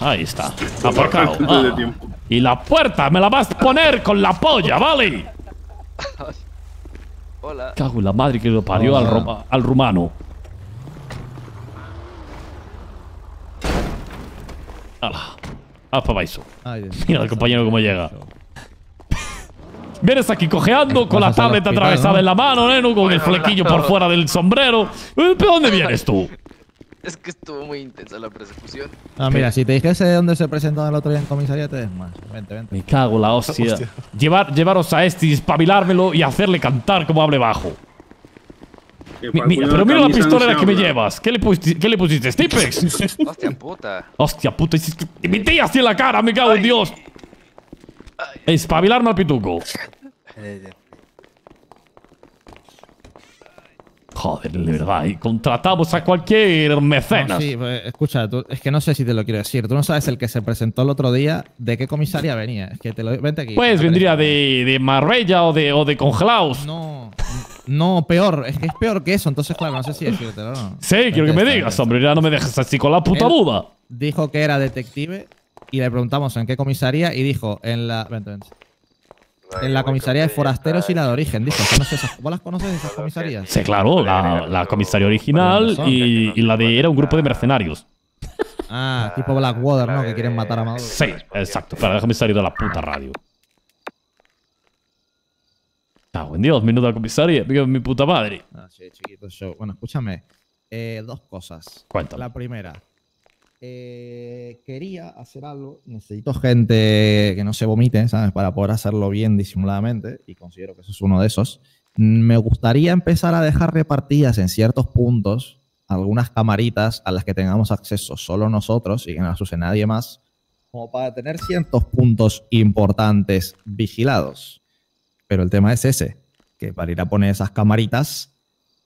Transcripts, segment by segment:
ahí está. Aparcado. Ah. Y la puerta me la vas a poner con la polla, ¿vale? Hola. Cago en la madre que lo parió al, rumano. Ala. Alfa Mira el compañero cómo llega. Vienes aquí cojeando con la tableta atravesada en la mano, neno, con el flequillo por fuera del sombrero. Eh, ¿Pero dónde vienes tú? Es que estuvo muy intensa la persecución. Ah, mira, si te dijese de dónde se presentó el otro día en comisaría, te des más. Vente, vente. Me cago la hostia. Llevar, llevaros a este, espabilármelo y hacerle cantar como hable bajo. pero mira la pistola que me llevas. ¿Qué le, pusiste, ¿Qué le pusiste? ¿Stipex? hostia puta. Hostia puta. Y me así en la cara, me cago en Dios. Espabilarme al pituco. Eh, Joder, de verdad. Y contratamos a cualquier mecenas. sí, pues, escucha, es que no sé si te lo quiero decir. Tú no sabes el que se presentó el otro día de qué comisaría venía. Es que te lo. Vente aquí. Pues vendría de, de, Marbella o de, o de Congelaos. No. No, peor. Es que es peor que eso. Entonces, claro, no sé si decírtelo no. Sí, quiero que me digas, hombre. Ya no me dejes así con la puta duda. Dijo que era detective y le preguntamos en qué comisaría y dijo en la. Vente, vente en la comisaría de forasteros y la de origen. Dijo, ¿vos las conoces esas comisarías? Sí, claro, la, comisaría original y, la de era un grupo de mercenarios. Ah, tipo Blackwater, ¿no? Que quieren matar a Maduro. Sí, exacto. Para déjame salir de la puta radio. Ah, buen Dios, minuto de comisaría. Mi puta madre. Ah, sí, chiquito show. Bueno, escúchame. Eh, dos cosas. Cuéntame. La primera. Eh, quería hacer algo, necesito gente que no se vomite, ¿sabes? Para poder hacerlo bien disimuladamente, y considero que eso es uno de esos. Me gustaría empezar a dejar repartidas en ciertos puntos algunas camaritas a las que tengamos acceso solo nosotros y que no las use nadie más, como para tener ciertos puntos importantes vigilados. Pero el tema es ese, que para ir a poner esas camaritas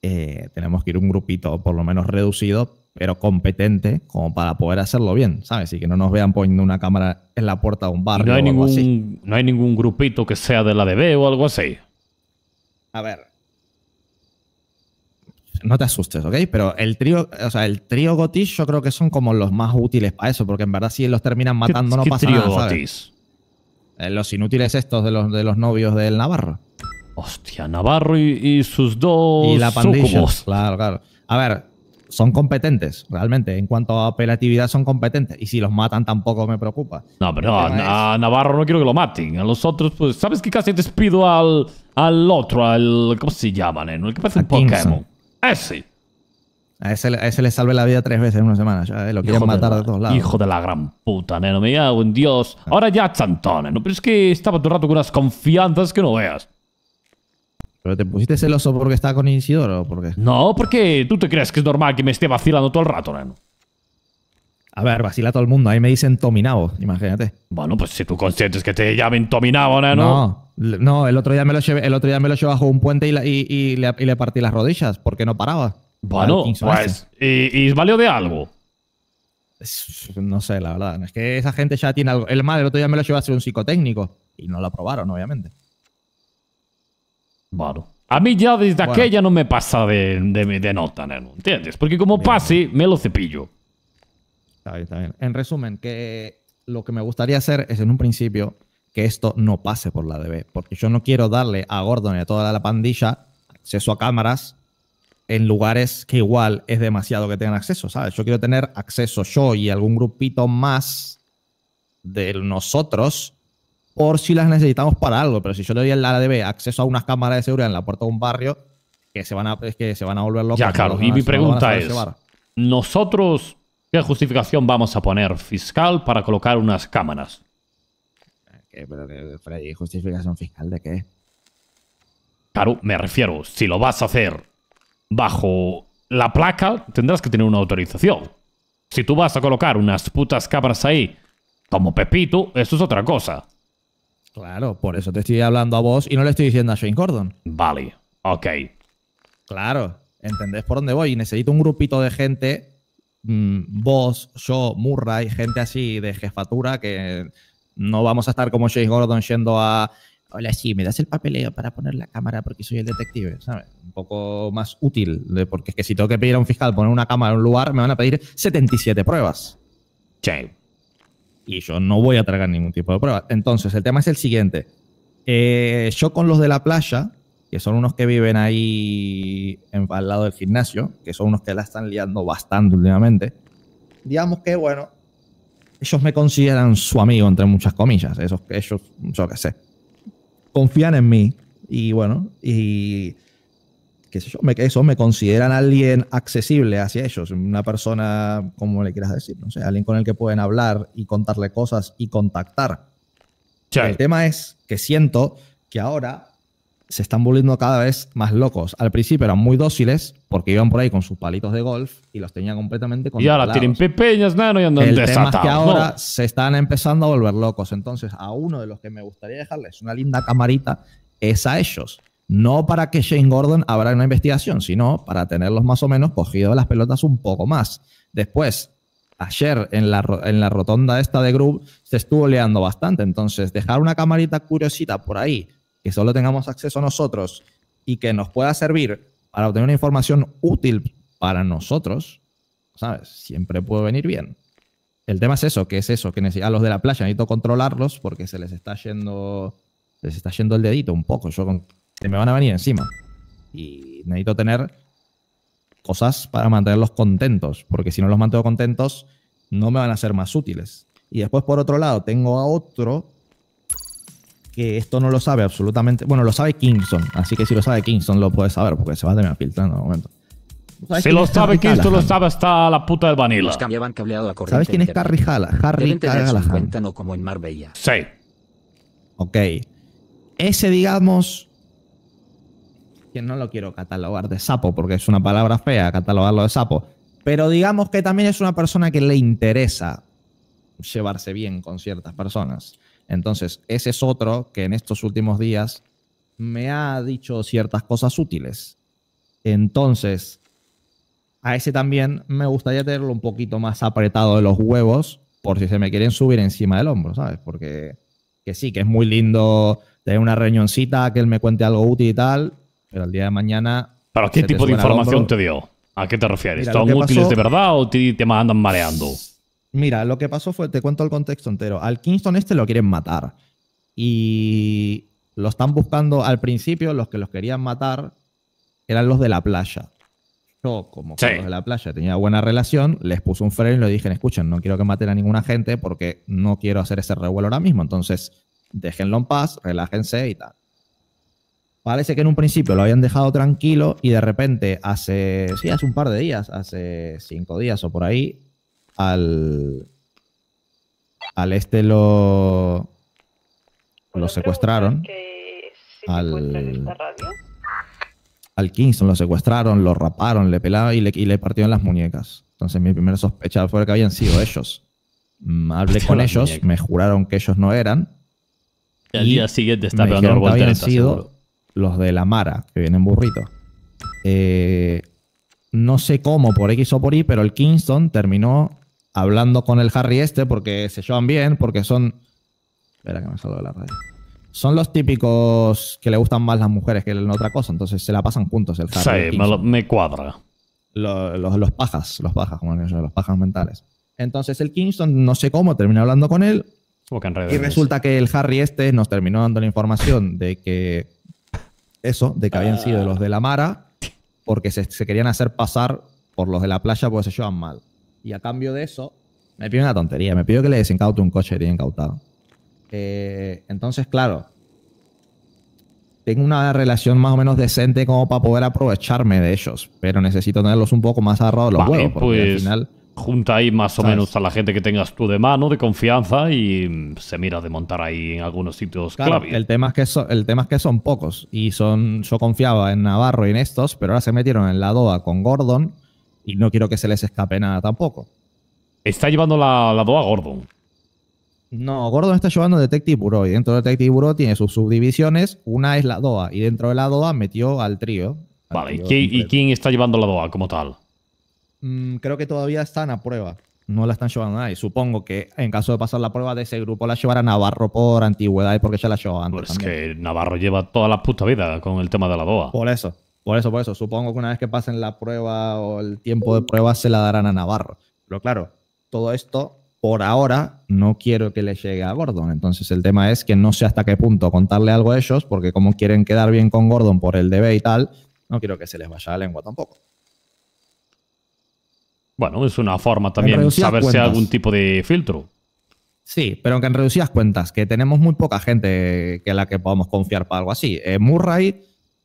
eh, tenemos que ir un grupito por lo menos reducido pero competente como para poder hacerlo bien, ¿sabes? Y que no nos vean poniendo una cámara en la puerta de un barrio no hay o ningún, así. No hay ningún grupito que sea de la DB o algo así. A ver. No te asustes, ¿ok? Pero el trío, o sea, el trío Gotis yo creo que son como los más útiles para eso, porque en verdad si los terminan matando no pasa nada, ¿sabes? Eh, los inútiles estos de los, de los novios del Navarro. Hostia, Navarro y, sus dos... Y la pandilla, claro, claro. A ver, son competentes, realmente. En cuanto a apelatividad, son competentes. Y si los matan, tampoco me preocupa. No, pero a, Navarro no quiero que lo maten. A los otros, pues, ¿sabes qué? casi despido al, al otro, al. ¿Cómo se llama, neno? El que parece un Pokémon. Ese. A ese, a le salve la vida tres veces en una semana. Eh, lo quieren matar de, todos lados. Hijo de la gran puta, neno. Me hago un Dios. Ah. Ahora ya tanto, ¿no? Pero es que estaba todo rato con unas confianzas que no veas. ¿Pero te pusiste celoso porque estaba con Isidoro o por qué? No, porque tú te crees que es normal que me esté vacilando todo el rato, nano. A ver, vacila todo el mundo. Ahí me dicen Tominabo, imagínate. Bueno, pues si tú consientes que te llamen Tominabo, nano. No, no, el otro día me lo llevé, el otro día me lo bajo un puente y, le, y, partí las rodillas porque no paraba. Bueno, pues, y, valió de algo. No sé, la verdad. Es que esa gente ya tiene algo. El madre, el otro día me lo llevé a hacer un psicotécnico y no lo aprobaron, obviamente. A mí ya desde aquella no me pasa de, de, nota, ¿entiendes? Porque como pase, me lo cepillo. Está bien, está bien. En resumen, que lo que me gustaría hacer es en un principio que esto no pase por la DB, porque yo no quiero darle a Gordon y a toda la pandilla acceso a cámaras en lugares que igual es demasiado que tengan acceso, ¿sabes? Yo quiero tener acceso yo y algún grupito más de nosotros por si las necesitamos para algo. Pero si yo le doy al ADB acceso a unas cámaras de seguridad en la puerta de un barrio, que se van a, es que se van a volver locos. Ya, claro. y mi pregunta es, ¿nosotros qué justificación vamos a poner fiscal para colocar unas cámaras? ¿Qué, pero, ¿justificación fiscal de qué? Claro, me refiero, si lo vas a hacer bajo la placa, tendrás que tener una autorización. Si tú vas a colocar unas putas cámaras ahí como Pepito, eso es otra cosa. Claro, por eso te estoy hablando a vos y no le estoy diciendo a Shane Gordon. Vale, ok. Claro, ¿entendés por dónde voy? Necesito un grupito de gente, mm, vos, yo, Murray, gente así de jefatura, que no vamos a estar como Shane Gordon yendo a... Hola, sí, me das el papeleo para poner la cámara porque soy el detective, ¿sabes? Un poco más útil, porque es que si tengo que pedir a un fiscal poner una cámara en un lugar, me van a pedir 77 pruebas. Che, y yo no voy a tragar ningún tipo de prueba. Entonces, el tema es el siguiente. Eh, yo con los de la playa, que son unos que viven ahí en, al lado del gimnasio, que son unos que la están liando bastante últimamente, digamos que, bueno, ellos me consideran su amigo, entre muchas comillas. Esos que ellos, yo qué sé, confían en mí y bueno, y que yo, me, eso, me consideran alguien accesible hacia ellos, una persona, como le quieras decir, no sé, alguien con el que pueden hablar y contarle cosas y contactar. El tema es que siento que ahora se están volviendo cada vez más locos. Al principio eran muy dóciles porque iban por ahí con sus palitos de golf y los tenían completamente Y ahora tienen pepeñas, nano, y andan El tema es que ahora se están empezando a volver locos. Entonces, a uno de los que me gustaría dejarles una linda camarita es a ellos no para que Shane Gordon abra una investigación, sino para tenerlos más o menos cogidos las pelotas un poco más. Después, ayer en la, en la rotonda esta de Group se estuvo leando bastante, entonces dejar una camarita curiosita por ahí, que solo tengamos acceso a nosotros y que nos pueda servir para obtener una información útil para nosotros, ¿sabes? Siempre puede venir bien. El tema es eso, que es eso, que a los de la playa necesito controlarlos porque se les está yendo, se les está yendo el dedito un poco. Yo con se me van a venir encima. Y necesito tener cosas para mantenerlos contentos, porque si no los mantengo contentos, no me van a ser más útiles. Y después, por otro lado, tengo a otro que esto no lo sabe absolutamente. Bueno, lo sabe Kingston, así que si lo sabe Kingston lo puedes saber, porque se va a terminar filtrando en un momento. Si lo sabe Kingston, lo sabe hasta la puta de vanilla. cableado ¿Sabes quién es Harry Hala? Harry Hallahan. no como en Marbella. Sí. Ok. Ese, digamos, no lo quiero catalogar de sapo porque es una palabra fea catalogarlo de sapo, pero digamos que también es una persona que le interesa llevarse bien con ciertas personas. Entonces, ese es otro que en estos últimos días me ha dicho ciertas cosas útiles. Entonces, a ese también me gustaría tenerlo un poquito más apretado de los huevos por si se me quieren subir encima del hombro, ¿sabes? Porque que sí, que es muy lindo tener una reñoncita que él me cuente algo útil y tal, pero el día de mañana... ¿Pero qué tipo de información te dio? ¿A qué te refieres? ¿Están útiles de verdad o te, te andan mareando? Mira, lo que pasó fue, te cuento el contexto entero. Al Kingston este lo quieren matar. Y lo están buscando al principio, los que los querían matar eran los de la playa. Yo, como los de la playa tenía buena relación, les puse un freno y le dije, escuchen, no quiero que maten a ninguna gente porque no quiero hacer ese revuelo ahora mismo. Entonces, déjenlo en paz, relájense y tal. Parece que en un principio lo habían dejado tranquilo y de repente hace, sí, hace un par de días, hace cinco días o por ahí, al, al este lo, lo secuestraron. al, al Kingston lo secuestraron, lo raparon, le pelaron y le, partieron las muñecas. Entonces mi primera sospecha fue que habían sido ellos. Mm, hablé con ellos, me juraron que ellos no eran. Y al día siguiente está hablando habían sido los de la Mara, que vienen burritos. Eh, no sé cómo, por X o por Y, pero el Kingston terminó hablando con el Harry este porque se llevan bien, porque son... Espera que me salgo de la red Son los típicos que le gustan más las mujeres que en otra cosa, entonces se la pasan juntos el Harry. Sí, el me, cuadra. Los, los, los, pajas, los pajas, como yo, los pajas mentales. Entonces el Kingston, no sé cómo, termina hablando con él. Y resulta que el Harry este nos terminó dando la información de que eso, de que habían sido ah. los de la Mara, porque se, querían hacer pasar por los de la playa porque se llevan mal. Y a cambio de eso, me pido una tontería, me pido que le desencaute un coche que incautado. Eh, entonces, claro, tengo una relación más o menos decente como para poder aprovecharme de ellos, pero necesito tenerlos un poco más agarrados los huevos, porque al pues final junta ahí más o menos a la gente que tengas tú de mano, de confianza, y se mira de montar ahí en algunos sitios claro, El tema, es que el tema es que son pocos, y son yo confiaba en Navarro y en estos, pero ahora se metieron en la DOA con Gordon, y no quiero que se les escape nada tampoco. ¿Está llevando la, DOA Gordon? No, Gordon está llevando Detective Bureau, y dentro de Detective Bureau tiene sus subdivisiones, una es la DOA, y dentro de la DOA metió al trío. vale, ¿y quién está llevando la DOA como tal? Mm, creo que todavía están a prueba. No la están llevando a nadie. Supongo que en caso de pasar la prueba de ese grupo la llevará Navarro por antigüedad y porque ya la llevaban. Pues es que Navarro lleva toda la puta vida con el tema de la DOA. Por eso, por eso, por eso. Supongo que una vez que pasen la prueba o el tiempo de prueba se la darán a Navarro. Pero claro, todo esto por ahora no quiero que le llegue a Gordon. Entonces el tema es que no sé hasta qué punto contarle algo a ellos porque como quieren quedar bien con Gordon por el DB y tal, no quiero que se les vaya la lengua tampoco. Bueno, es una forma también saber si hay algún tipo de filtro. Sí, pero aunque en reducidas cuentas, que tenemos muy poca gente que la que podamos confiar para algo así. En eh, Murray,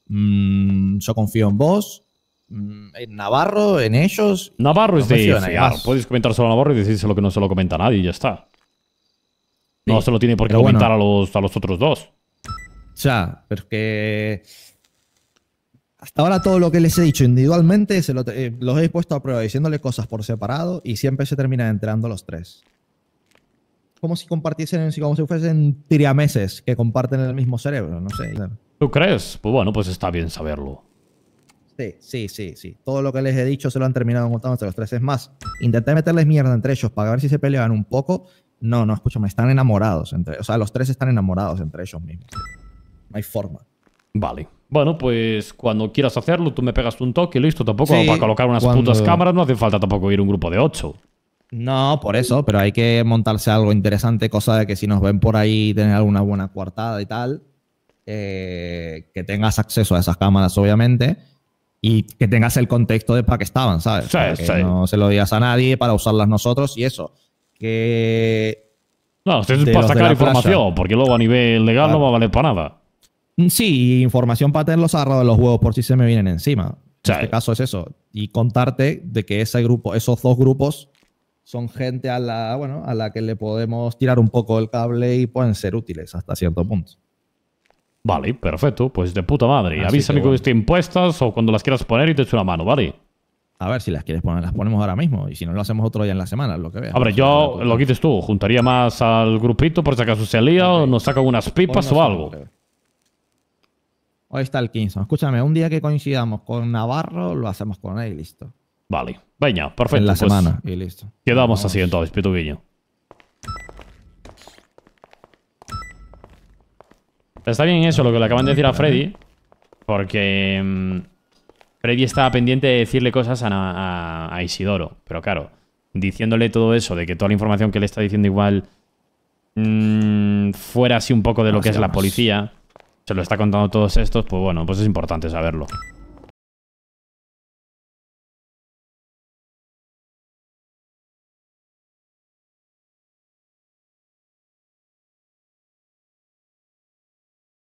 mm, yo confío en vos. Mm, en Navarro, en ellos. Navarro es de ah, Podéis comentar solo a Navarro y decírselo que no se lo comenta nadie y ya está. No se lo tiene por qué comentar a, los, a los otros dos. sea, pero es que hasta ahora todo lo que les he dicho individualmente se eh, los he puesto a prueba diciéndole cosas por separado y siempre se terminan enterando los tres. Como si compartiesen, como si fuesen tirameses que comparten el mismo cerebro, no sé. ¿Tú crees? Pues bueno, pues está bien saberlo. Sí, sí, sí, sí. Todo lo que les he dicho se lo han terminado contando entre los tres. Es más, intenté meterles mierda entre ellos para ver si se peleaban un poco. No, no, escúchame, están enamorados entre, o sea, los tres están enamorados entre ellos mismos. No hay forma. Vale. Bueno, pues cuando quieras hacerlo, tú me pegas un toque y listo. Tampoco para colocar unas putas cámaras no hace falta tampoco ir un grupo de ocho. No, por eso, pero hay que montarse algo interesante, cosa de que si nos ven por ahí tener alguna buena coartada y tal, eh, que tengas acceso a esas cámaras, obviamente, y que tengas el contexto de para qué estaban, ¿sabes? que no se lo digas a nadie para usarlas nosotros y eso. No, es para sacar información, porque luego a nivel legal no va a valer para nada. Mm, sí, información para tenerlos agarrados de los juegos por si se me vienen encima. En este caso es eso. Y contarte de que ese grupo, esos dos grupos son gente a la, bueno, a la que le podemos tirar un poco el cable y pueden ser útiles hasta cierto punto. Vale, perfecto. Pues de puta madre. Avísame que, este impuestas o cuando las quieras poner y te echo una mano, ¿vale? A ver si las quieres poner, las ponemos ahora mismo. Y si no, lo hacemos otro día en la semana, lo que veas. A ver, yo lo quites tú. Juntaría más al grupito por si acaso se lía o nos sacan unas pipas o algo hoy está el Kingston. Escúchame, un día que coincidamos con Navarro, lo hacemos con él y listo. Vale, venga, perfecto. En la pues semana y listo. Quedamos Vamos. así entonces, Pituguiño. Está bien eso, lo que le acaban de decir a Freddy, porque mm, Freddy estaba pendiente de decirle cosas a, Isidoro, pero claro, diciéndole todo eso, de que toda la información que le está diciendo igual mm, fuera así un poco de lo que es la policía, se lo está contando todos estos, pues bueno, pues es importante saberlo.